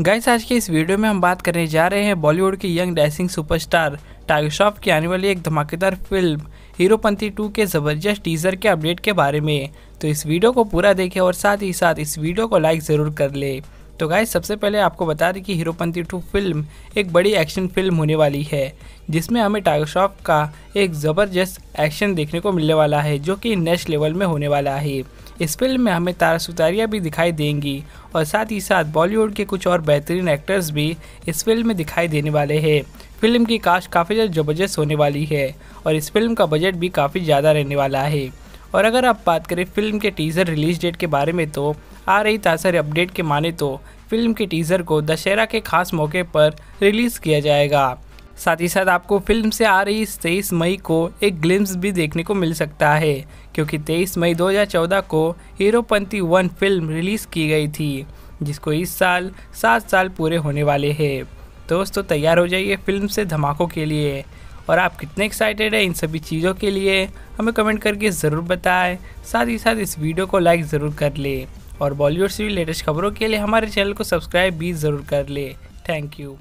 guys आज के इस वीडियो में हम बात करने जा रहे हैं बॉलीवुड के young dashing superstar Tiger Shroff की आने वाली एक धमाकेदार फिल्म हीरोपंथी टू के ज़बरदस्त टीज़र के अपडेट के बारे में तो इस वीडियो को पूरा देखें और साथ ही साथ इस वीडियो को लाइक ज़रूर कर ले तो गाइस सबसे पहले आपको बता दें कि हीरोपंथी टू फिल्म एक बड़ी एक्शन फिल्म होने वाली है जिसमें हमें टाइगर श्रॉफ का एक ज़बरदस्त एक्शन देखने को मिलने वाला है जो कि नेक्स्ट लेवल में होने वाला है इस फिल्म में हमें तारा सुतारिया भी दिखाई देंगी और साथ ही साथ बॉलीवुड के कुछ और बेहतरीन एक्टर्स भी इस फिल्म में दिखाई देने वाले हैं फिल्म की कास्ट काफ़ी ज़्यादा जबरदस्त होने वाली है और इस फिल्म का बजट भी काफ़ी ज़्यादा रहने वाला है और अगर आप बात करें फिल्म के टीज़र रिलीज डेट के बारे में तो आ रही ताजा अपडेट के माने तो फिल्म के टीज़र को दशहरा के खास मौके पर रिलीज़ किया जाएगा साथ ही साथ आपको फिल्म से आ रही तेईस मई को एक ग्लिम्स भी देखने को मिल सकता है क्योंकि तेईस मई 2014 को हीरोपंती वन फिल्म रिलीज़ की गई थी जिसको इस साल सात साल पूरे होने वाले हैं दोस्तों तैयार हो जाइए फिल्म से धमाकों के लिए और आप कितने एक्साइटेड हैं इन सभी चीज़ों के लिए हमें कमेंट करके ज़रूर बताएं साथ ही साथ इस वीडियो को लाइक ज़रूर कर लें और बॉलीवुड से भी लेटेस्ट खबरों के लिए हमारे चैनल को सब्सक्राइब भी ज़रूर कर लें थैंक यू